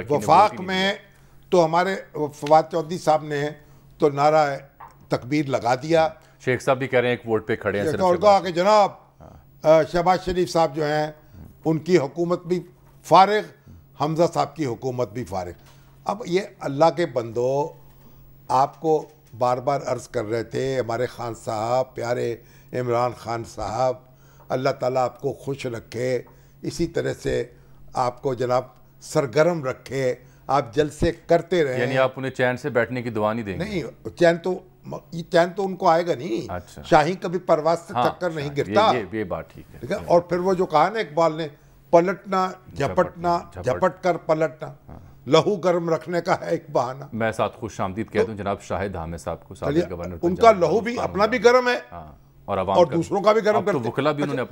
वफाक में तो हमारे फवाद चौधरी साहब ने तो नारा तकबीर लगा दिया शेख साहब भी कह रहे हैं एक वोट पे खड़े हैं और कहा कि जनाब हाँ। शहबाज शरीफ साहब जो हैं उनकी हुकूमत भी फारग हमजा साहब की हुकूमत भी फारग अब ये अल्लाह के बंदो आपको बार बार अर्ज़ कर रहे थे हमारे खान साहब प्यारे इमरान खान साहब अल्लाह ताला आपको खुश रखे इसी तरह से आपको जनाब सरगर्म रखे आप जलसे करते रहे यानी आप उन्हें चैन से बैठने की दुआ नहीं देंगे नहीं चैन तो ये चैन तो उनको आएगा नहीं अच्छा। शाही कभी परवास से हाँ, टक्कर नहीं गिरता ये, ये, ये बात ठीक है, ठीक है? और फिर वो जो कहा ना इकबाल ने पलटना झपटना झपट कर पलटना हाँ। लहू गर्म रखने का है एक बहाना मैं साथ खुश आमदीद कहता तो हूँ जनाब शाहिद हामिद साहब को गवर्नर उनका लहू भी अपना भी गर्म है हाँ, और और दूसरों का भी गर्म तो करते वकला भी उन्होंने अच्छा। अपने